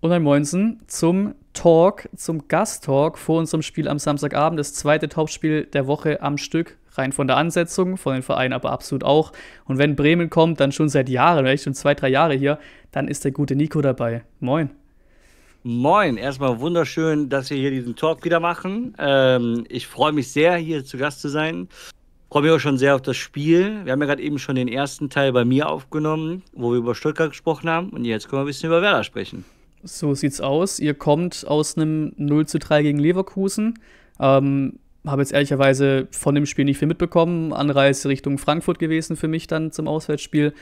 und ein Moinsen zum Talk, zum Gast-Talk vor unserem Spiel am Samstagabend. Das zweite Topspiel der Woche am Stück. Rein von der Ansetzung, von den Vereinen aber absolut auch. Und wenn Bremen kommt, dann schon seit Jahren, vielleicht schon zwei, drei Jahre hier, dann ist der gute Nico dabei. Moin. Moin, erstmal wunderschön, dass wir hier diesen Talk wieder machen. Ähm, ich freue mich sehr, hier zu Gast zu sein. Freue mich auch schon sehr auf das Spiel. Wir haben ja gerade eben schon den ersten Teil bei mir aufgenommen, wo wir über Stuttgart gesprochen haben. Und jetzt können wir ein bisschen über Werder sprechen. So sieht's aus. Ihr kommt aus einem 0 zu 3 gegen Leverkusen. Ähm, habe jetzt ehrlicherweise von dem Spiel nicht viel mitbekommen. Anreise Richtung Frankfurt gewesen für mich dann zum Auswärtsspiel.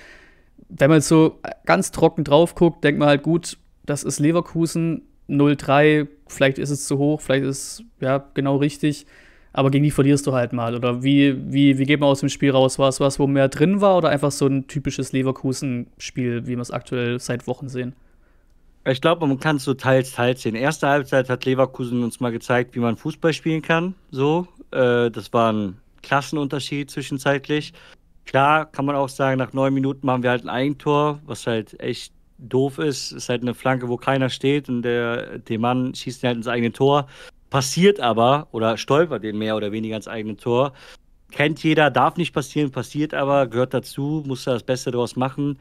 Wenn man jetzt so ganz trocken drauf guckt, denkt man halt, gut, das ist Leverkusen 0-3, vielleicht ist es zu hoch, vielleicht ist es ja genau richtig, aber gegen die verlierst du halt mal. Oder wie, wie, wie geht man aus dem Spiel raus? War es was, wo mehr drin war oder einfach so ein typisches Leverkusen-Spiel, wie wir es aktuell seit Wochen sehen? Ich glaube, man kann es so teils, teils sehen. Erste Halbzeit hat Leverkusen uns mal gezeigt, wie man Fußball spielen kann. So, äh, das war ein Klassenunterschied zwischenzeitlich. Klar kann man auch sagen, nach neun Minuten haben wir halt ein Eigentor, was halt echt doof ist. Ist halt eine Flanke, wo keiner steht und der, der Mann schießt halt ins eigene Tor. Passiert aber oder stolpert den mehr oder weniger ins eigene Tor. Kennt jeder, darf nicht passieren, passiert aber, gehört dazu, muss da das Beste daraus machen.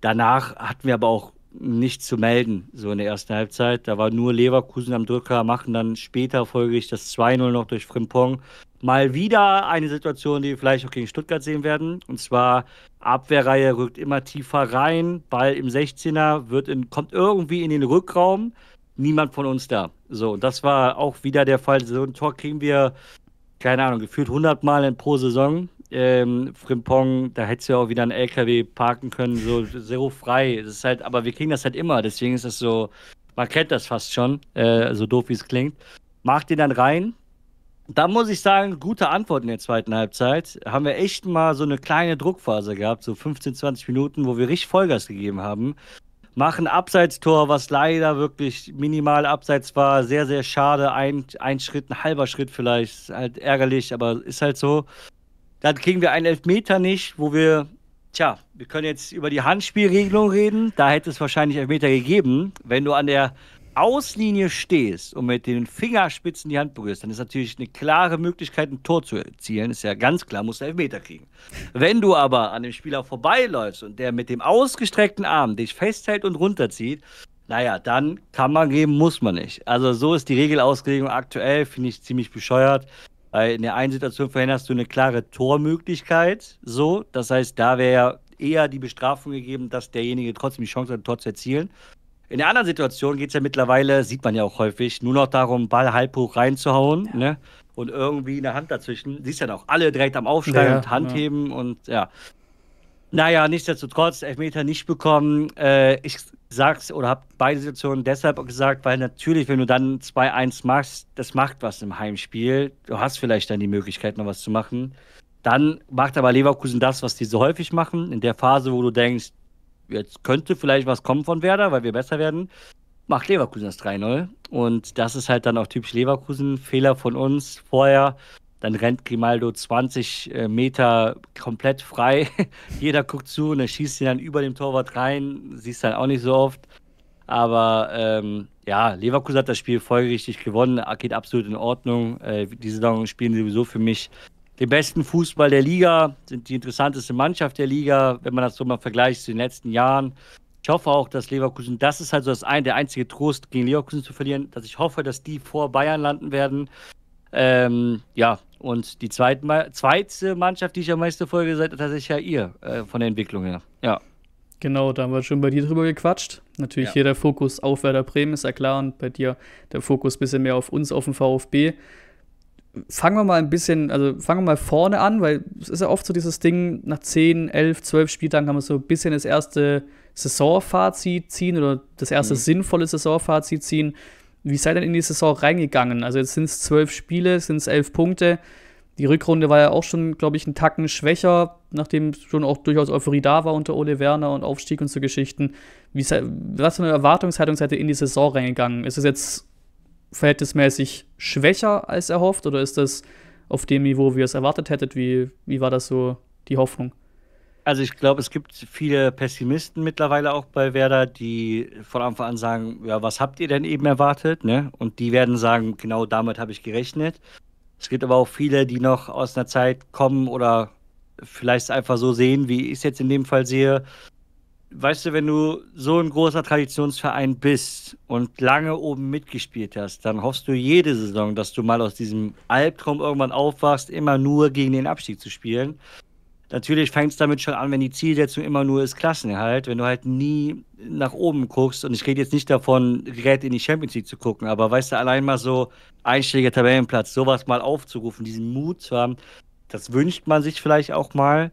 Danach hatten wir aber auch nicht zu melden, so in der ersten Halbzeit. Da war nur Leverkusen am Drücker, machen dann später folglich das 2-0 noch durch Frimpong. Mal wieder eine Situation, die wir vielleicht auch gegen Stuttgart sehen werden. Und zwar Abwehrreihe rückt immer tiefer rein, Ball im 16er wird in, kommt irgendwie in den Rückraum, niemand von uns da. So, und das war auch wieder der Fall. So ein Tor kriegen wir, keine Ahnung, gefühlt 100 Mal pro Saison ähm, Frimpong, da hättest du ja auch wieder einen LKW parken können, so zero frei. Das ist halt, aber wir kriegen das halt immer, deswegen ist das so, man kennt das fast schon, äh, so doof wie es klingt. Macht den dann rein. Da muss ich sagen, gute Antwort in der zweiten Halbzeit. Haben wir echt mal so eine kleine Druckphase gehabt, so 15, 20 Minuten, wo wir richtig Vollgas gegeben haben. Machen Abseitstor, was leider wirklich minimal abseits war. Sehr, sehr schade. Ein, ein Schritt, ein halber Schritt vielleicht. Halt ärgerlich, aber ist halt so. Dann kriegen wir einen Elfmeter nicht, wo wir, tja, wir können jetzt über die Handspielregelung reden. Da hätte es wahrscheinlich Elfmeter gegeben. Wenn du an der Auslinie stehst und mit den Fingerspitzen die Hand berührst, dann ist natürlich eine klare Möglichkeit, ein Tor zu erzielen. Ist ja ganz klar, musst du Elfmeter kriegen. Wenn du aber an dem Spieler vorbeiläufst und der mit dem ausgestreckten Arm dich festhält und runterzieht, naja, dann kann man geben, muss man nicht. Also so ist die Regelauslegung aktuell, finde ich ziemlich bescheuert. Äh, in der einen Situation verhinderst du eine klare Tormöglichkeit. So, das heißt, da wäre ja eher die Bestrafung gegeben, dass derjenige trotzdem die Chance hat, ein Tor zu erzielen. In der anderen Situation geht es ja mittlerweile, sieht man ja auch häufig, nur noch darum, Ball halb hoch reinzuhauen ja. ne? und irgendwie eine Hand dazwischen. Siehst ja dann auch alle direkt am Aufsteigen ja, und Hand ja. und ja. Naja, nichtsdestotrotz, Elfmeter nicht bekommen. Äh, ich sagst oder habe beide Situationen deshalb gesagt, weil natürlich, wenn du dann 2-1 machst, das macht was im Heimspiel. Du hast vielleicht dann die Möglichkeit, noch was zu machen. Dann macht aber Leverkusen das, was die so häufig machen. In der Phase, wo du denkst, jetzt könnte vielleicht was kommen von Werder, weil wir besser werden, macht Leverkusen das 3-0. Und das ist halt dann auch typisch Leverkusen. Fehler von uns vorher dann rennt Grimaldo 20 äh, Meter komplett frei. Jeder guckt zu und er schießt ihn dann über dem Torwart rein. Siehst dann halt auch nicht so oft. Aber ähm, ja, Leverkusen hat das Spiel folgerichtig gewonnen. Geht absolut in Ordnung. Äh, die Saison spielen sie sowieso für mich den besten Fußball der Liga, sind die interessanteste Mannschaft der Liga, wenn man das so mal vergleicht zu den letzten Jahren. Ich hoffe auch, dass Leverkusen, das ist halt so das ein, der einzige Trost, gegen Leverkusen zu verlieren, dass ich hoffe, dass die vor Bayern landen werden. Ähm, ja, und die zweite, zweite Mannschaft, die ich am meisten folge, seid tatsächlich ja ihr, äh, von der Entwicklung her. Ja. Genau, da haben wir schon bei dir drüber gequatscht. Natürlich ja. hier der Fokus auf Werder Bremen, ist ja klar, und bei dir der Fokus ein bisschen mehr auf uns, auf den VfB. Fangen wir mal ein bisschen, also fangen wir mal vorne an, weil es ist ja oft so dieses Ding, nach 10, 11, 12 Spieltagen kann man so ein bisschen das erste Saisonfazit ziehen oder das erste mhm. sinnvolle Saisonfazit ziehen. Wie seid ihr denn in die Saison reingegangen? Also jetzt sind es zwölf Spiele, sind es elf Punkte. Die Rückrunde war ja auch schon, glaube ich, einen Tacken schwächer, nachdem schon auch durchaus Euphorie da war unter Ole Werner und Aufstieg und so Geschichten. Wie, was für eine Erwartungshaltung seid ihr in die Saison reingegangen? Ist es jetzt verhältnismäßig schwächer als erhofft oder ist das auf dem Niveau, wie ihr es erwartet hättet? Wie, wie war das so die Hoffnung? also ich glaube, es gibt viele Pessimisten mittlerweile auch bei Werder, die von Anfang an sagen, ja, was habt ihr denn eben erwartet? Ne? Und die werden sagen, genau damit habe ich gerechnet. Es gibt aber auch viele, die noch aus einer Zeit kommen oder vielleicht einfach so sehen, wie ich es jetzt in dem Fall sehe. Weißt du, wenn du so ein großer Traditionsverein bist und lange oben mitgespielt hast, dann hoffst du jede Saison, dass du mal aus diesem Albtraum irgendwann aufwachst, immer nur gegen den Abstieg zu spielen natürlich fängt es damit schon an, wenn die Zielsetzung immer nur ist Klassenerhalt, wenn du halt nie nach oben guckst. Und ich rede jetzt nicht davon, direkt in die Champions League zu gucken, aber weißt du, allein mal so einstelliger Tabellenplatz, sowas mal aufzurufen, diesen Mut zu haben, das wünscht man sich vielleicht auch mal.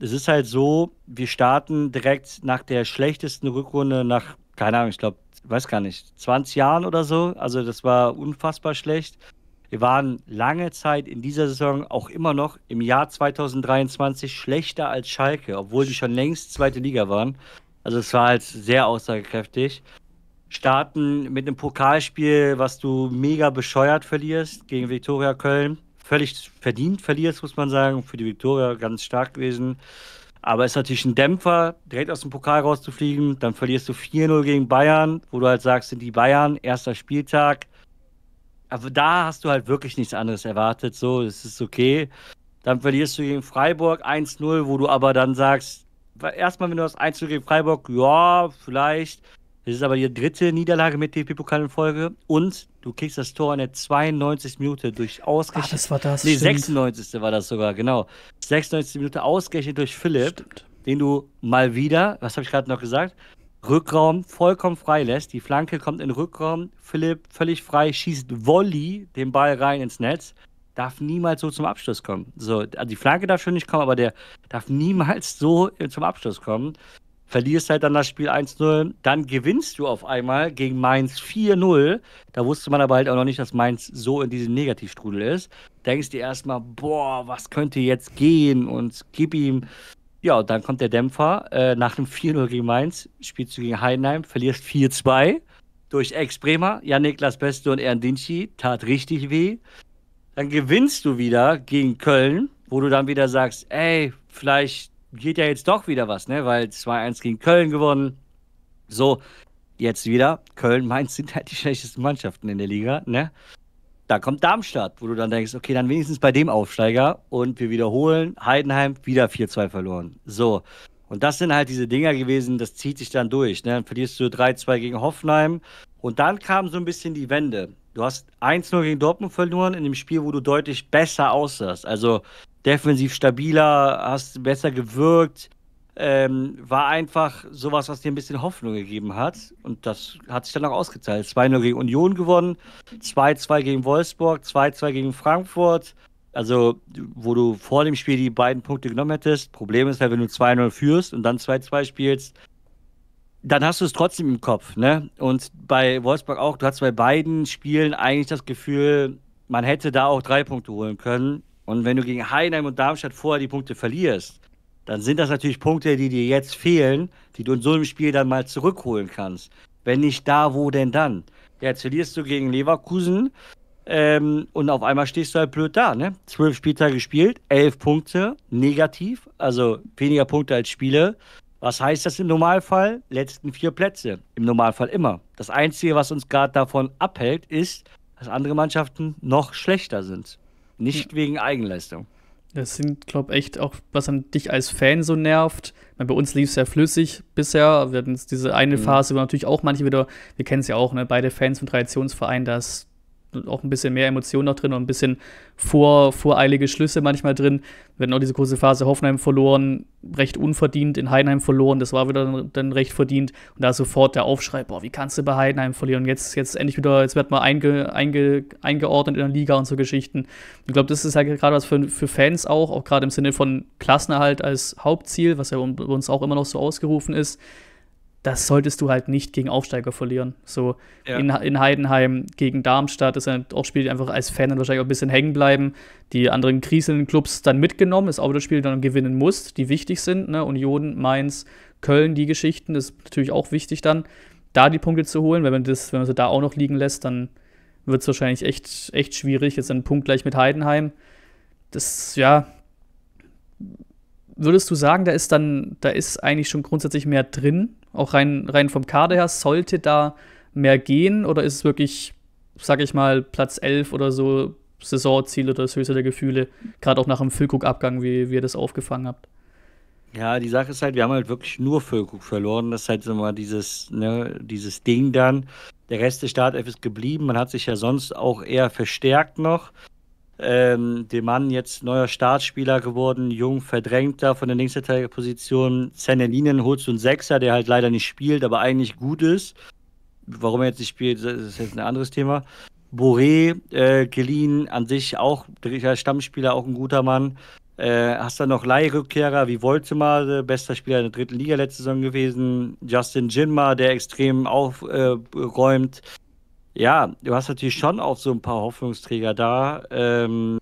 Es ist halt so, wir starten direkt nach der schlechtesten Rückrunde nach, keine Ahnung, ich glaube, weiß gar nicht, 20 Jahren oder so. Also das war unfassbar schlecht. Wir waren lange Zeit in dieser Saison auch immer noch im Jahr 2023 schlechter als Schalke, obwohl sie schon längst zweite Liga waren. Also es war halt sehr aussagekräftig. Starten mit einem Pokalspiel, was du mega bescheuert verlierst gegen Viktoria Köln. Völlig verdient verlierst, muss man sagen. Für die Viktoria ganz stark gewesen. Aber es ist natürlich ein Dämpfer, direkt aus dem Pokal rauszufliegen. Dann verlierst du 4-0 gegen Bayern, wo du halt sagst, sind die Bayern, erster Spieltag aber da hast du halt wirklich nichts anderes erwartet. So, es ist okay. Dann verlierst du gegen Freiburg 1-0, wo du aber dann sagst, erstmal, wenn du das 1-0 gegen Freiburg, ja, vielleicht. Das ist aber die dritte Niederlage mit DFB-Pokal in Folge. Und du kriegst das Tor in der 92. Minute durch ausgerechnet. Ach, das war das. Nee, stimmt. 96. war das sogar, genau. 96. Minute ausgerechnet durch Philipp, stimmt. den du mal wieder, was habe ich gerade noch gesagt, Rückraum vollkommen frei lässt. Die Flanke kommt in den Rückraum. Philipp völlig frei, schießt Volley den Ball rein ins Netz. Darf niemals so zum Abschluss kommen. So, also die Flanke darf schon nicht kommen, aber der darf niemals so zum Abschluss kommen. Verlierst halt dann das Spiel 1-0, dann gewinnst du auf einmal gegen Mainz 4-0. Da wusste man aber halt auch noch nicht, dass Mainz so in diesem Negativstrudel ist. Denkst dir erstmal, boah, was könnte jetzt gehen? Und gib ihm ja, und dann kommt der Dämpfer. Äh, nach dem 4-0 gegen Mainz spielst du gegen Heidenheim, verlierst 4-2 durch Ex-Bremer, Jan-Niklas Beste und Erndinci. Tat richtig weh. Dann gewinnst du wieder gegen Köln, wo du dann wieder sagst, ey, vielleicht geht ja jetzt doch wieder was, ne? Weil 2-1 gegen Köln gewonnen. So, jetzt wieder. Köln, Mainz sind halt die schlechtesten Mannschaften in der Liga, ne? Da kommt Darmstadt, wo du dann denkst, okay, dann wenigstens bei dem Aufsteiger und wir wiederholen Heidenheim wieder 4-2 verloren. So. Und das sind halt diese Dinger gewesen, das zieht sich dann durch. Ne? Dann verlierst du 3-2 gegen Hoffenheim. Und dann kam so ein bisschen die Wende. Du hast 1-0 gegen Dortmund verloren in dem Spiel, wo du deutlich besser aussahst. Also defensiv stabiler, hast besser gewirkt, ähm, war einfach sowas, was dir ein bisschen Hoffnung gegeben hat. Und das hat sich dann auch ausgezahlt. 2-0 gegen Union gewonnen, 2-2 gegen Wolfsburg, 2-2 gegen Frankfurt. Also, wo du vor dem Spiel die beiden Punkte genommen hättest. Problem ist halt, wenn du 2-0 führst und dann 2-2 spielst, dann hast du es trotzdem im Kopf. Ne? Und bei Wolfsburg auch, du hast bei beiden Spielen eigentlich das Gefühl, man hätte da auch drei Punkte holen können. Und wenn du gegen Heidenheim und Darmstadt vorher die Punkte verlierst, dann sind das natürlich Punkte, die dir jetzt fehlen, die du in so einem Spiel dann mal zurückholen kannst. Wenn nicht da, wo denn dann? jetzt verlierst du gegen Leverkusen ähm, und auf einmal stehst du halt blöd da, ne? Zwölf Spieltage gespielt, elf Punkte, negativ, also weniger Punkte als Spiele. Was heißt das im Normalfall? Letzten vier Plätze. Im Normalfall immer. Das Einzige, was uns gerade davon abhält, ist, dass andere Mannschaften noch schlechter sind. Nicht hm. wegen Eigenleistung. Das sind, glaube ich, echt auch, was an dich als Fan so nervt. Meine, bei uns lief es ja flüssig bisher. Wir hatten diese eine mhm. Phase, wo natürlich auch manche wieder, wir kennen es ja auch, ne, beide Fans vom Traditionsverein, dass auch ein bisschen mehr Emotionen noch drin und ein bisschen vor, voreilige Schlüsse manchmal drin. Wir hatten auch diese große Phase Hoffenheim verloren, recht unverdient, in Heidenheim verloren, das war wieder dann, dann recht verdient. Und da sofort der Aufschrei, boah, wie kannst du bei Heidenheim verlieren? Und jetzt, jetzt endlich wieder, jetzt wird man einge, einge, eingeordnet in der Liga und so Geschichten. Ich glaube, das ist halt gerade was für, für Fans auch, auch gerade im Sinne von Klassenerhalt als Hauptziel, was ja bei uns auch immer noch so ausgerufen ist das solltest du halt nicht gegen Aufsteiger verlieren. So ja. in, in, Heidenheim gegen Darmstadt ist ein auch Spiel, einfach als Fan dann wahrscheinlich auch ein bisschen hängen bleiben. Die anderen kriselnden Clubs dann mitgenommen, ist auch das Spiel, die dann gewinnen musst, die wichtig sind. Ne? Union, Mainz, Köln, die Geschichten, das ist natürlich auch wichtig dann, da die Punkte zu holen, weil wenn, das, wenn man sie da auch noch liegen lässt, dann wird es wahrscheinlich echt, echt schwierig. Jetzt ein Punkt gleich mit Heidenheim. Das, ja, würdest du sagen, da ist dann, da ist eigentlich schon grundsätzlich mehr drin auch rein, rein vom Kader her, sollte da mehr gehen oder ist es wirklich, sag ich mal, Platz 11 oder so Saisonziel oder das höchste der Gefühle, gerade auch nach dem Füllkrug-Abgang, wie, wie ihr das aufgefangen habt? Ja, die Sache ist halt, wir haben halt wirklich nur Füllkrug verloren. Das ist halt immer dieses, ne, dieses Ding dann. Der Rest der Startelf ist geblieben. Man hat sich ja sonst auch eher verstärkt noch ähm, dem Mann jetzt neuer Startspieler geworden, jung, verdrängter von der Linksverteidigerposition. Zennelinen holst du einen Sechser, der halt leider nicht spielt, aber eigentlich gut ist. Warum er jetzt nicht spielt, ist jetzt ein anderes Thema. Boré, äh, geliehen, an sich auch Stammspieler, auch ein guter Mann. Äh, hast du noch Leihrückkehrer wie Woltemade, bester Spieler der dritten Liga letzte Saison gewesen. Justin Jinma, der extrem aufräumt. Äh, ja, du hast natürlich schon auch so ein paar Hoffnungsträger da. Ähm,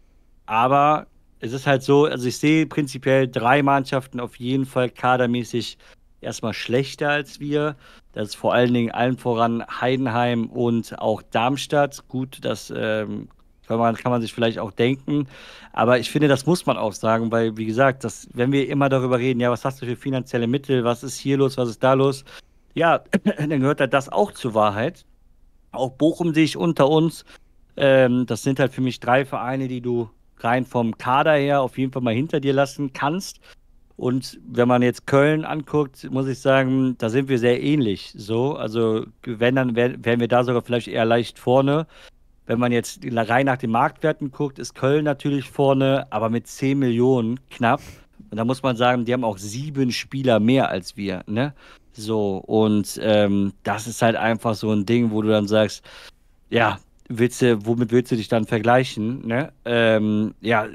aber es ist halt so, also ich sehe prinzipiell drei Mannschaften auf jeden Fall kadermäßig erstmal schlechter als wir. Das ist vor allen Dingen allen voran Heidenheim und auch Darmstadt. Gut, das ähm, kann, man, kann man sich vielleicht auch denken. Aber ich finde, das muss man auch sagen, weil, wie gesagt, das, wenn wir immer darüber reden, ja, was hast du für finanzielle Mittel, was ist hier los, was ist da los, ja, dann gehört halt das auch zur Wahrheit. Auch Bochum sehe unter uns. Ähm, das sind halt für mich drei Vereine, die du rein vom Kader her auf jeden Fall mal hinter dir lassen kannst. Und wenn man jetzt Köln anguckt, muss ich sagen, da sind wir sehr ähnlich. So, also wenn dann wären wir da sogar vielleicht eher leicht vorne. Wenn man jetzt rein nach den Marktwerten guckt, ist Köln natürlich vorne, aber mit 10 Millionen knapp. Und da muss man sagen, die haben auch sieben Spieler mehr als wir, ne? So, und ähm, das ist halt einfach so ein Ding, wo du dann sagst, ja, willst du, womit willst du dich dann vergleichen? Ne? Ähm, ja,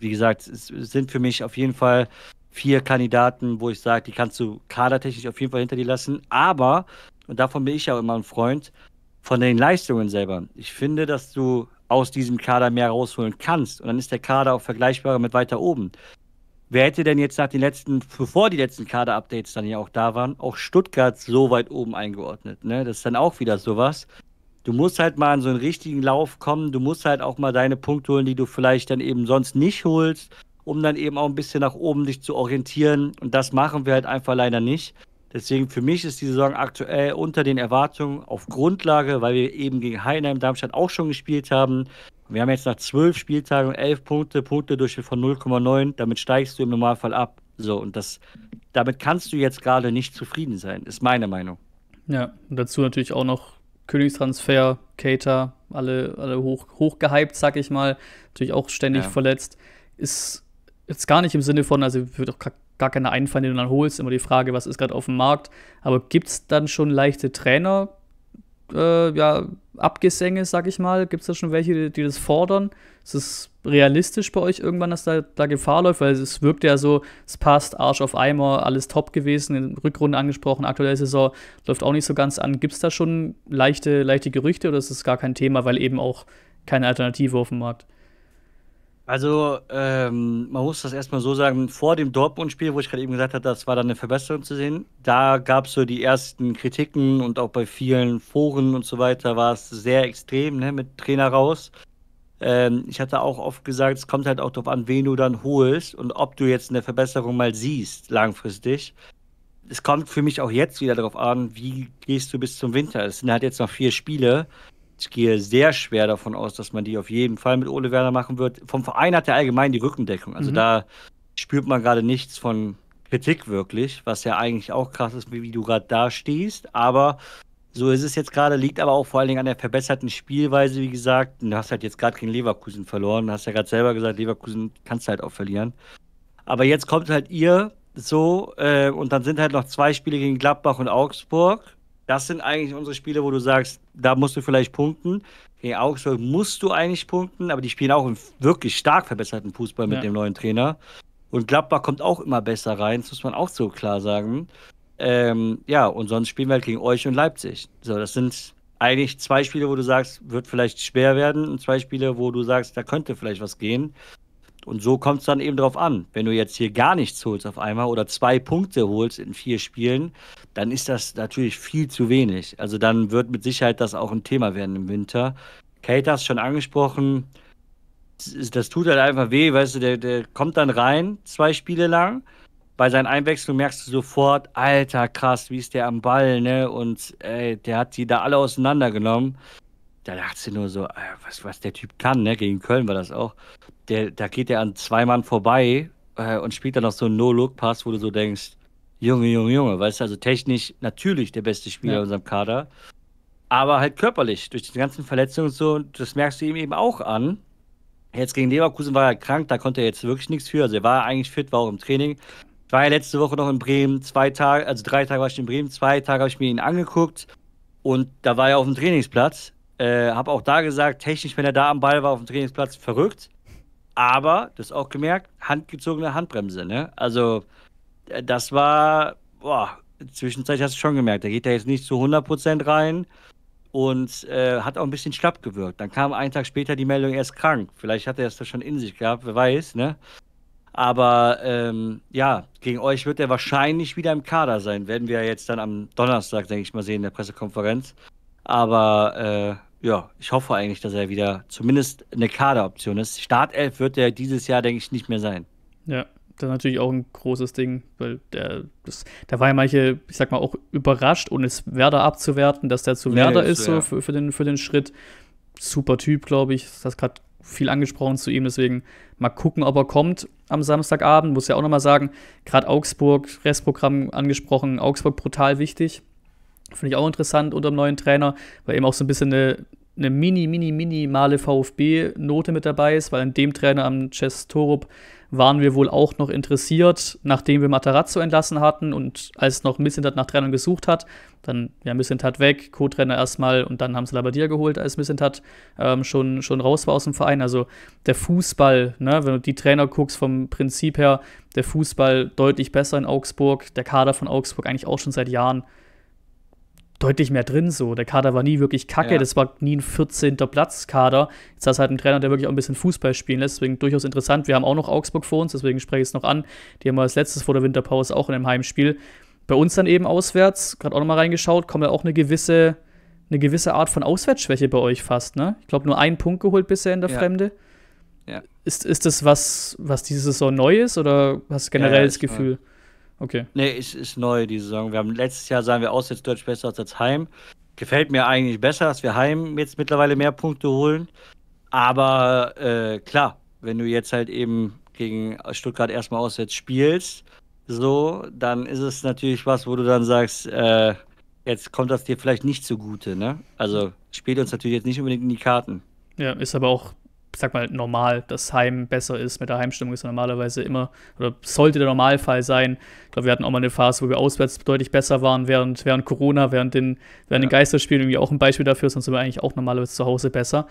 wie gesagt, es sind für mich auf jeden Fall vier Kandidaten, wo ich sage, die kannst du kadertechnisch auf jeden Fall hinter dir lassen. Aber, und davon bin ich ja immer ein Freund, von den Leistungen selber. Ich finde, dass du aus diesem Kader mehr rausholen kannst. Und dann ist der Kader auch vergleichbarer mit weiter oben. Wer hätte denn jetzt nach den letzten, bevor die letzten Kader-Updates dann ja auch da waren, auch Stuttgart so weit oben eingeordnet? Ne? Das ist dann auch wieder sowas. Du musst halt mal in so einen richtigen Lauf kommen. Du musst halt auch mal deine Punkte holen, die du vielleicht dann eben sonst nicht holst, um dann eben auch ein bisschen nach oben dich zu orientieren. Und das machen wir halt einfach leider nicht. Deswegen für mich ist die Saison aktuell unter den Erwartungen auf Grundlage, weil wir eben gegen Heinheim Darmstadt auch schon gespielt haben, wir haben jetzt nach zwölf Spieltagen elf Punkte, Punkte durch von 0,9. Damit steigst du im Normalfall ab. So, und das, damit kannst du jetzt gerade nicht zufrieden sein, ist meine Meinung. Ja, und dazu natürlich auch noch Königstransfer, Cater, alle, alle hoch, hochgehypt, sag ich mal. Natürlich auch ständig ja. verletzt. Ist jetzt gar nicht im Sinne von, also wird auch gar keine einfallen, die du dann holst. Immer die Frage, was ist gerade auf dem Markt. Aber gibt es dann schon leichte Trainer, äh, ja, Abgesänge, sag ich mal? Gibt es da schon welche, die, die das fordern? Ist es realistisch bei euch irgendwann, dass da, da Gefahr läuft? Weil es wirkt ja so, es passt, Arsch auf Eimer, alles top gewesen, in Rückrunde angesprochen, aktuelle Saison läuft auch nicht so ganz an. Gibt es da schon leichte, leichte Gerüchte oder ist es gar kein Thema, weil eben auch keine Alternative auf dem Markt? Also, ähm, man muss das erstmal so sagen, vor dem Dortmund-Spiel, wo ich gerade eben gesagt habe, das war dann eine Verbesserung zu sehen, da gab es so die ersten Kritiken und auch bei vielen Foren und so weiter war es sehr extrem, ne, mit Trainer raus. Ähm, ich hatte auch oft gesagt, es kommt halt auch darauf an, wen du dann holst und ob du jetzt eine Verbesserung mal siehst, langfristig. Es kommt für mich auch jetzt wieder darauf an, wie gehst du bis zum Winter. Es sind halt jetzt noch vier Spiele ich gehe sehr schwer davon aus, dass man die auf jeden Fall mit Ole Werner machen wird. Vom Verein hat er allgemein die Rückendeckung. Also mhm. da spürt man gerade nichts von Kritik wirklich, was ja eigentlich auch krass ist, wie du gerade da stehst. Aber so ist es jetzt gerade, liegt aber auch vor allen Dingen an der verbesserten Spielweise, wie gesagt. Du hast halt jetzt gerade gegen Leverkusen verloren. Du hast ja gerade selber gesagt, Leverkusen kannst du halt auch verlieren. Aber jetzt kommt halt ihr so äh, und dann sind halt noch zwei Spiele gegen Gladbach und Augsburg das sind eigentlich unsere Spiele, wo du sagst, da musst du vielleicht punkten. Gegen Augsburg musst du eigentlich punkten, aber die spielen auch einen wirklich stark verbesserten Fußball mit dem neuen Trainer. Und Gladbach kommt auch immer besser rein, das muss man auch so klar sagen. Ähm, ja, und sonst spielen wir halt gegen euch und Leipzig. So, das sind eigentlich zwei Spiele, wo du sagst, wird vielleicht schwer werden und zwei Spiele, wo du sagst, da könnte vielleicht was gehen. Und so kommt es dann eben drauf an. Wenn du jetzt hier gar nichts holst auf einmal oder zwei Punkte holst in vier Spielen, dann ist das natürlich viel zu wenig. Also dann wird mit Sicherheit das auch ein Thema werden im Winter. Kate hat es schon angesprochen. Das tut halt einfach weh, weißt du, der, der kommt dann rein, zwei Spiele lang. Bei seinen Einwechslungen merkst du sofort, alter krass, wie ist der am Ball, ne? Und ey, der hat die da alle auseinandergenommen da dachte sie nur so, äh, was, was der Typ kann, ne? Gegen Köln war das auch der, da geht er an zwei Mann vorbei äh, und spielt dann noch so einen No-Look-Pass, wo du so denkst, Junge, Junge, Junge, weißt du, also technisch natürlich der beste Spieler ja. in unserem Kader, aber halt körperlich, durch die ganzen Verletzungen und so, das merkst du ihm eben auch an. Jetzt gegen Leverkusen war er krank, da konnte er jetzt wirklich nichts für. Also er war eigentlich fit, war auch im Training. war ja letzte Woche noch in Bremen, zwei Tage, also drei Tage war ich in Bremen, zwei Tage habe ich mir ihn angeguckt und da war er auf dem Trainingsplatz. Äh, habe auch da gesagt, technisch, wenn er da am Ball war auf dem Trainingsplatz, verrückt. Aber, du hast auch gemerkt, handgezogene Handbremse, ne? Also, äh, das war, boah, zwischenzeitlich hast du schon gemerkt, da geht er jetzt nicht zu 100% rein und äh, hat auch ein bisschen schlapp gewirkt. Dann kam einen Tag später die Meldung, er ist krank. Vielleicht hat er es doch schon in sich gehabt, wer weiß, ne? Aber ähm, ja, gegen euch wird er wahrscheinlich wieder im Kader sein. Werden wir jetzt dann am Donnerstag, denke ich mal, sehen in der Pressekonferenz. Aber äh, ja, ich hoffe eigentlich, dass er wieder zumindest eine Kaderoption ist. Startelf wird er dieses Jahr, denke ich, nicht mehr sein. Ja, das ist natürlich auch ein großes Ding, weil der, das, da war ja manche, ich sag mal, auch überrascht, ohne es Werder abzuwerten, dass der zu nee, Werder ist, so ja. für, für, den, für den Schritt. Super Typ, glaube ich. Das gerade viel angesprochen zu ihm, deswegen mal gucken, ob er kommt am Samstagabend. Muss ja auch nochmal sagen, gerade Augsburg, Restprogramm angesprochen, Augsburg brutal wichtig. Finde ich auch interessant unter dem neuen Trainer, weil eben auch so ein bisschen eine, eine mini, mini, minimale VfB-Note mit dabei ist, weil an dem Trainer am Chess Torup waren wir wohl auch noch interessiert, nachdem wir Matarazzo entlassen hatten und als noch Missintat nach Trainern gesucht hat, dann ja Missintat weg, Co-Trainer erstmal und dann haben sie Labadia geholt, als Missintat ähm, schon, schon raus war aus dem Verein. Also der Fußball, ne, wenn du die Trainer guckst vom Prinzip her, der Fußball deutlich besser in Augsburg, der Kader von Augsburg eigentlich auch schon seit Jahren deutlich mehr drin so. Der Kader war nie wirklich kacke, ja. das war nie ein 14. Platz-Kader. Jetzt hast du halt einen Trainer, der wirklich auch ein bisschen Fußball spielen lässt, deswegen durchaus interessant. Wir haben auch noch Augsburg vor uns, deswegen spreche ich es noch an. Die haben wir als letztes vor der Winterpause auch in einem Heimspiel. Bei uns dann eben auswärts, gerade auch nochmal reingeschaut, kommt ja auch eine gewisse, eine gewisse Art von Auswärtsschwäche bei euch fast, ne? Ich glaube, nur einen Punkt geholt bisher in der ja. Fremde. Ja. Ist, ist das was, was diese Saison neu ist oder hast du generell das Gefühl? War Okay. Nee, ist, ist neu die Saison. Wir haben letztes Jahr sahen wir auswärts deutlich besser als, als heim. Gefällt mir eigentlich besser, dass wir heim jetzt mittlerweile mehr Punkte holen. Aber äh, klar, wenn du jetzt halt eben gegen Stuttgart erstmal auswärts spielst, so, dann ist es natürlich was, wo du dann sagst, äh, jetzt kommt das dir vielleicht nicht zugute, ne? Also spielt uns natürlich jetzt nicht unbedingt in die Karten. Ja, ist aber auch sag mal, normal, dass Heim besser ist. Mit der Heimstimmung ist ja normalerweise immer, oder sollte der Normalfall sein. Ich glaube, wir hatten auch mal eine Phase, wo wir auswärts deutlich besser waren während, während Corona, während den, während ja. den Geisterspielen, irgendwie auch ein Beispiel dafür, sonst sind wir eigentlich auch normalerweise zu Hause besser.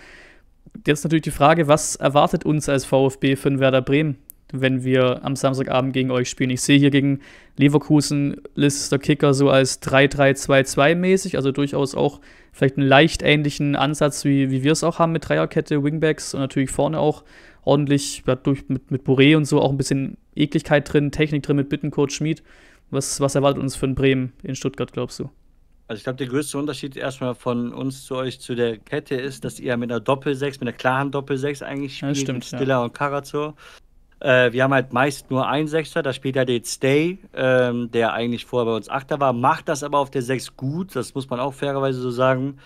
Jetzt natürlich die Frage, was erwartet uns als VfB für den Werder Bremen? wenn wir am Samstagabend gegen euch spielen. Ich sehe hier gegen Leverkusen Lister Kicker so als 3-3-2-2 mäßig, also durchaus auch vielleicht einen leicht ähnlichen Ansatz, wie, wie wir es auch haben mit Dreierkette, Wingbacks und natürlich vorne auch ordentlich ja, durch, mit, mit Boré und so auch ein bisschen Ekligkeit drin, Technik drin mit Bittencourt Schmid. Was, was erwartet uns für von Bremen in Stuttgart, glaubst du? Also ich glaube, der größte Unterschied erstmal von uns zu euch zu der Kette ist, dass ihr mit einer Doppel-6, mit einer klaren Doppel-6 eigentlich spielt, ja, stimmt, mit Stiller ja. und Karazor. Äh, wir haben halt meist nur einen Sechser, da spielt halt er den Stay, ähm, der eigentlich vorher bei uns Achter war, macht das aber auf der Sechs gut, das muss man auch fairerweise so sagen.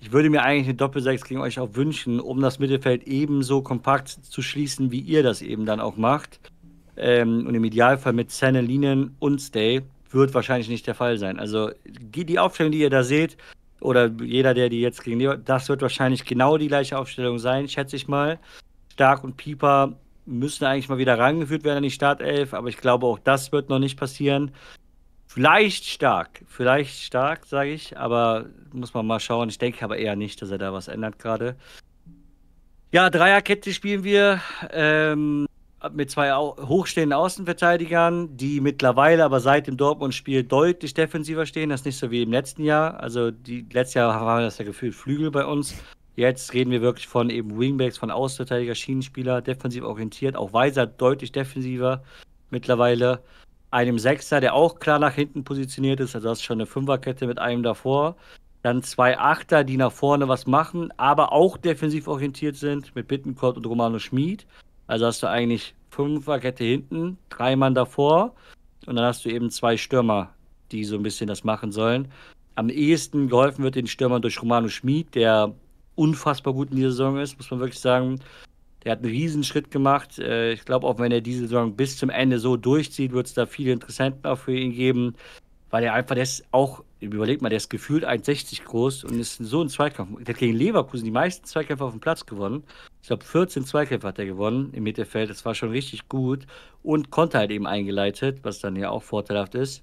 Ich würde mir eigentlich eine Doppel-6 gegen euch auch wünschen, um das Mittelfeld ebenso kompakt zu schließen, wie ihr das eben dann auch macht. Ähm, und im Idealfall mit Sennelinen und Stay wird wahrscheinlich nicht der Fall sein. Also die, die Aufstellung, die ihr da seht, oder jeder, der die jetzt gegen das wird wahrscheinlich genau die gleiche Aufstellung sein, schätze ich mal. Stark und Pieper müssen eigentlich mal wieder rangeführt werden an die Startelf, aber ich glaube, auch das wird noch nicht passieren. Vielleicht stark, vielleicht stark, sage ich, aber muss man mal schauen. Ich denke aber eher nicht, dass er da was ändert gerade. Ja, Dreierkette spielen wir ähm, mit zwei hochstehenden Außenverteidigern, die mittlerweile aber seit dem Dortmund-Spiel deutlich defensiver stehen. Das ist nicht so wie im letzten Jahr. Also die, letztes Jahr haben wir das ja gefühlt Flügel bei uns. Jetzt reden wir wirklich von eben Wingbacks, von Außenverteidiger, Schienenspieler, defensiv orientiert, auch Weiser deutlich defensiver mittlerweile. Einem Sechser, der auch klar nach hinten positioniert ist, also das ist schon eine Fünferkette mit einem davor. Dann zwei Achter, die nach vorne was machen, aber auch defensiv orientiert sind mit Bittenkort und Romano Schmid. Also hast du eigentlich Fünferkette hinten, drei Mann davor und dann hast du eben zwei Stürmer, die so ein bisschen das machen sollen. Am ehesten geholfen wird den Stürmern durch Romano Schmid, der unfassbar gut in dieser Saison ist, muss man wirklich sagen. Der hat einen Riesenschritt gemacht. Äh, ich glaube, auch wenn er diese Saison bis zum Ende so durchzieht, wird es da viele Interessenten auch für ihn geben, weil er einfach, der ist auch, überlegt mal, der ist gefühlt 1,60 groß und ist so ein Zweikampf. Der hat gegen Leverkusen die meisten Zweikämpfe auf dem Platz gewonnen. Ich glaube, 14 Zweikämpfe hat er gewonnen im Mittelfeld. Das war schon richtig gut und konnte halt eben eingeleitet, was dann ja auch vorteilhaft ist.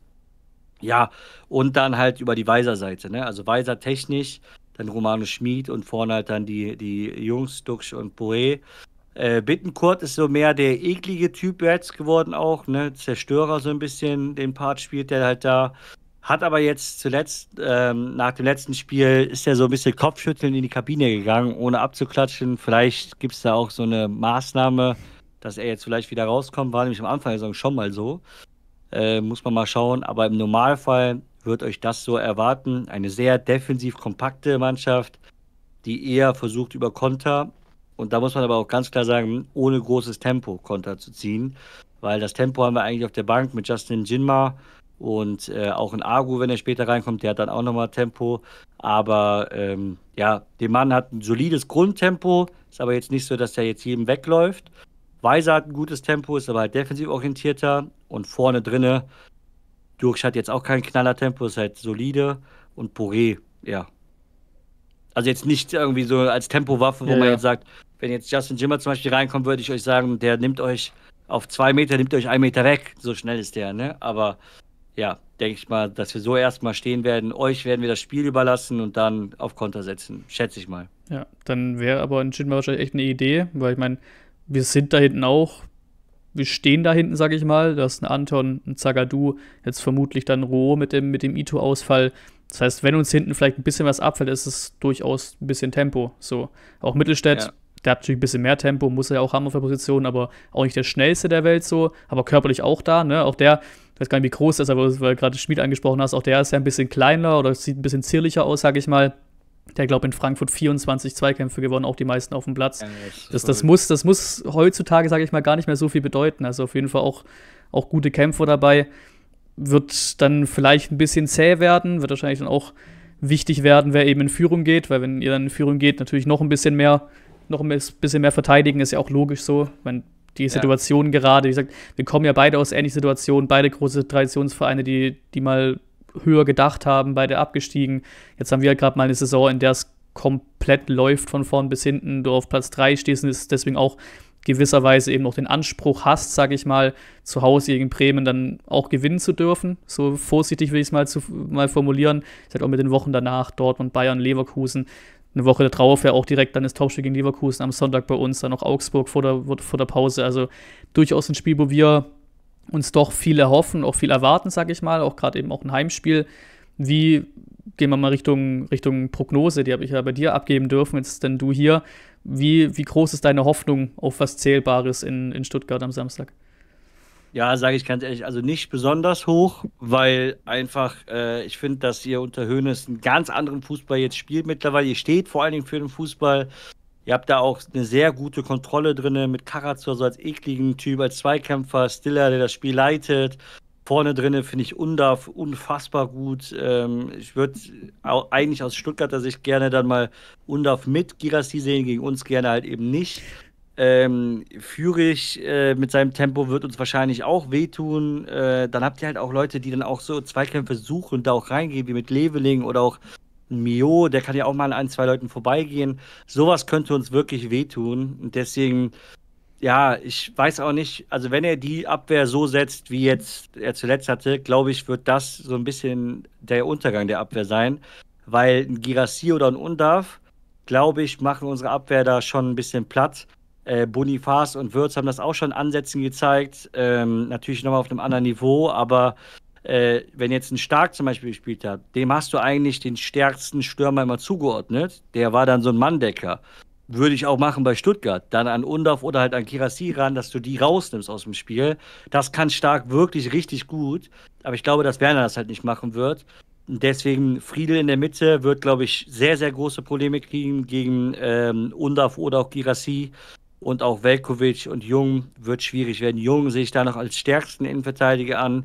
Ja, und dann halt über die Weiser-Seite. Ne? Also Weiser technisch dann Romano Schmid und vorne halt dann die, die Jungs, Dux und Boe. Äh, Bittenkurt ist so mehr der eklige Typ jetzt geworden auch, ne? Zerstörer so ein bisschen, den Part spielt der halt da. Hat aber jetzt zuletzt, ähm, nach dem letzten Spiel, ist er so ein bisschen kopfschütteln in die Kabine gegangen, ohne abzuklatschen. Vielleicht gibt es da auch so eine Maßnahme, dass er jetzt vielleicht wieder rauskommt. War nämlich am Anfang der Saison schon mal so. Äh, muss man mal schauen. Aber im Normalfall wird euch das so erwarten. Eine sehr defensiv kompakte Mannschaft, die eher versucht über Konter und da muss man aber auch ganz klar sagen, ohne großes Tempo Konter zu ziehen, weil das Tempo haben wir eigentlich auf der Bank mit Justin Jinma und äh, auch in Agu, wenn er später reinkommt, der hat dann auch nochmal Tempo. Aber ähm, ja, der Mann hat ein solides Grundtempo, ist aber jetzt nicht so, dass er jetzt jedem wegläuft. Weiser hat ein gutes Tempo, ist aber halt defensiv orientierter und vorne drinne durch hat jetzt auch kein Knallertempo, ist halt solide und Poré, ja. Also jetzt nicht irgendwie so als Tempowaffe, wo ja, man ja. jetzt sagt, wenn jetzt Justin Jimmer zum Beispiel reinkommt, würde ich euch sagen, der nimmt euch auf zwei Meter, nimmt euch einen Meter weg. So schnell ist der, ne? Aber ja, denke ich mal, dass wir so erstmal stehen werden. Euch werden wir das Spiel überlassen und dann auf Konter setzen, schätze ich mal. Ja, dann wäre aber ein Jimmer wahrscheinlich echt eine Idee, weil ich meine, wir sind da hinten auch wir stehen da hinten, sage ich mal. Da ist ein Anton, ein Zagadou, jetzt vermutlich dann Roh mit dem, mit dem Ito-Ausfall. Das heißt, wenn uns hinten vielleicht ein bisschen was abfällt, ist es durchaus ein bisschen Tempo. So, auch Mittelstädt, ja. der hat natürlich ein bisschen mehr Tempo, muss er ja auch haben auf der Position, aber auch nicht der schnellste der Welt so, aber körperlich auch da, ne? Auch der, ich weiß gar nicht, wie groß der ist, aber weil du gerade Schmied angesprochen hast, auch der ist ja ein bisschen kleiner oder sieht ein bisschen zierlicher aus, sage ich mal. Der glaube in Frankfurt 24 Zweikämpfe gewonnen, auch die meisten auf dem Platz. Ja, das, das, muss, das muss heutzutage, sage ich mal, gar nicht mehr so viel bedeuten. Also auf jeden Fall auch, auch gute Kämpfer dabei. Wird dann vielleicht ein bisschen zäh werden, wird wahrscheinlich dann auch wichtig werden, wer eben in Führung geht, weil wenn ihr dann in Führung geht, natürlich noch ein bisschen mehr, noch ein bisschen mehr verteidigen, ist ja auch logisch so. Wenn die Situation ja. gerade, wie gesagt, wir kommen ja beide aus ähnlichen Situationen, beide große Traditionsvereine, die, die mal höher gedacht haben, beide abgestiegen. Jetzt haben wir halt gerade mal eine Saison, in der es komplett läuft von vorn bis hinten, du auf Platz 3 stehst und ist deswegen auch gewisserweise eben noch den Anspruch hast, sag ich mal, zu Hause gegen Bremen dann auch gewinnen zu dürfen. So vorsichtig will ich es mal, mal formulieren. Ich halt auch mit den Wochen danach, Dortmund, Bayern, Leverkusen, eine Woche darauf ja auch direkt dann das Topspiel gegen Leverkusen, am Sonntag bei uns, dann noch Augsburg vor der, vor der Pause. Also durchaus ein Spiel, wo wir uns doch viel erhoffen, auch viel erwarten, sage ich mal, auch gerade eben auch ein Heimspiel. Wie gehen wir mal Richtung, Richtung Prognose, die habe ich ja bei dir abgeben dürfen, jetzt denn du hier. Wie, wie groß ist deine Hoffnung auf was Zählbares in, in Stuttgart am Samstag? Ja, sage ich ganz ehrlich, also nicht besonders hoch, weil einfach äh, ich finde, dass ihr unter Höhnes einen ganz anderen Fußball jetzt spielt mittlerweile. Ihr steht vor allen Dingen für den Fußball. Ihr habt da auch eine sehr gute Kontrolle drin mit Karazor so als ekligen Typ, als Zweikämpfer, Stiller, der das Spiel leitet. Vorne drinne finde ich Undav unfassbar gut. Ähm, ich würde eigentlich aus Stuttgarter Sicht gerne dann mal Undav mit Girassi sehen, gegen uns gerne halt eben nicht. Ähm, Führig äh, mit seinem Tempo wird uns wahrscheinlich auch wehtun. Äh, dann habt ihr halt auch Leute, die dann auch so Zweikämpfe suchen und da auch reingehen, wie mit Leveling oder auch Mio, der kann ja auch mal an ein, zwei Leuten vorbeigehen. Sowas könnte uns wirklich wehtun. Und deswegen, ja, ich weiß auch nicht, also wenn er die Abwehr so setzt, wie jetzt er zuletzt hatte, glaube ich, wird das so ein bisschen der Untergang der Abwehr sein. Weil ein Girassi oder ein Undav, glaube ich, machen unsere Abwehr da schon ein bisschen platt. Äh, Bonifaz und Würz haben das auch schon Ansätzen gezeigt. Ähm, natürlich nochmal auf einem anderen Niveau, aber äh, wenn jetzt ein Stark zum Beispiel gespielt hat, dem hast du eigentlich den stärksten Stürmer immer zugeordnet. Der war dann so ein Manndecker. Würde ich auch machen bei Stuttgart. Dann an Undorf oder halt an Kirassi ran, dass du die rausnimmst aus dem Spiel. Das kann Stark wirklich richtig gut. Aber ich glaube, dass Werner das halt nicht machen wird. Deswegen Friedel in der Mitte wird, glaube ich, sehr, sehr große Probleme kriegen gegen ähm, Undaf oder auch Girassi. Und auch Velkovic und Jung wird schwierig werden. Jung sehe ich da noch als stärksten Innenverteidiger an.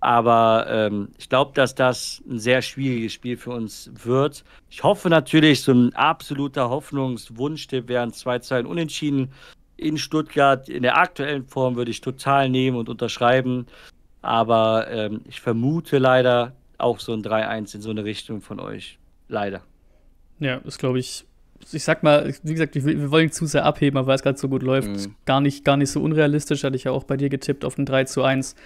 Aber ähm, ich glaube, dass das ein sehr schwieriges Spiel für uns wird. Ich hoffe natürlich, so ein absoluter Hoffnungswunsch, der wären zwei Zeilen unentschieden in Stuttgart. In der aktuellen Form würde ich total nehmen und unterschreiben. Aber ähm, ich vermute leider auch so ein 3-1 in so eine Richtung von euch. Leider. Ja, das glaube ich, ich sag mal, wie gesagt, wir wollen zu sehr abheben, aber weil es gerade so gut läuft. Mhm. Gar, nicht, gar nicht so unrealistisch, hatte ich ja auch bei dir getippt auf ein 3 zu 1.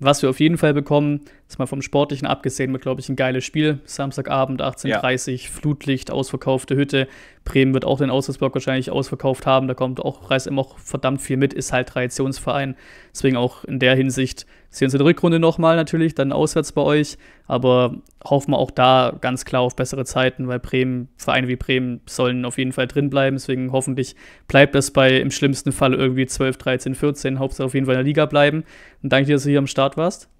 Was wir auf jeden Fall bekommen, Jetzt mal vom Sportlichen abgesehen, wird, glaube ich, ein geiles Spiel. Samstagabend, 18.30 Uhr, ja. Flutlicht, ausverkaufte Hütte. Bremen wird auch den Auswärtsblock wahrscheinlich ausverkauft haben. Da kommt auch, reißt immer auch verdammt viel mit, ist halt Traditionsverein. Deswegen auch in der Hinsicht sehen uns in der Rückrunde nochmal natürlich, dann auswärts bei euch. Aber hoffen wir auch da ganz klar auf bessere Zeiten, weil Bremen, Vereine wie Bremen sollen auf jeden Fall drin bleiben. Deswegen hoffentlich bleibt das bei im schlimmsten Fall irgendwie 12, 13, 14. Hauptsache auf jeden Fall in der Liga bleiben. Und danke dir, dass du hier am Start warst.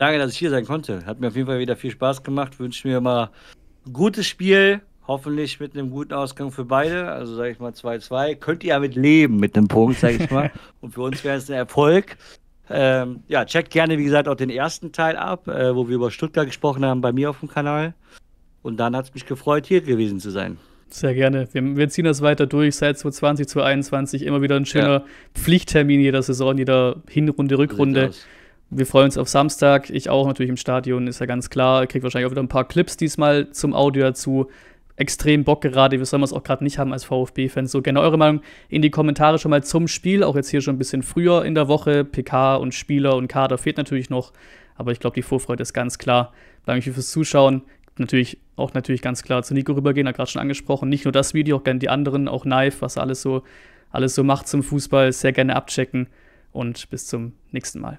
Danke, dass ich hier sein konnte. Hat mir auf jeden Fall wieder viel Spaß gemacht. Wünsche mir mal ein gutes Spiel. Hoffentlich mit einem guten Ausgang für beide. Also sage ich mal 2-2. Könnt ihr ja mit leben, mit einem Punkt, sage ich mal. Und für uns wäre es ein Erfolg. Ähm, ja, checkt gerne, wie gesagt, auch den ersten Teil ab, äh, wo wir über Stuttgart gesprochen haben, bei mir auf dem Kanal. Und dann hat es mich gefreut, hier gewesen zu sein. Sehr gerne. Wir, wir ziehen das weiter durch, seit 2020, 2021, immer wieder ein schöner ja. Pflichttermin jeder Saison, jeder Hinrunde, Rückrunde. So wir freuen uns auf Samstag. Ich auch natürlich im Stadion, ist ja ganz klar. Kriegt wahrscheinlich auch wieder ein paar Clips diesmal zum Audio dazu. Extrem Bock gerade. Wir sollen es auch gerade nicht haben als VfB-Fans. So gerne eure Meinung in die Kommentare schon mal zum Spiel. Auch jetzt hier schon ein bisschen früher in der Woche. PK und Spieler und Kader fehlt natürlich noch. Aber ich glaube, die Vorfreude ist ganz klar. Danke fürs Zuschauen. Natürlich auch natürlich ganz klar zu Nico rübergehen, hat gerade schon angesprochen. Nicht nur das Video, auch gerne die anderen, auch Knife, was er alles so, alles so macht zum Fußball. Sehr gerne abchecken und bis zum nächsten Mal.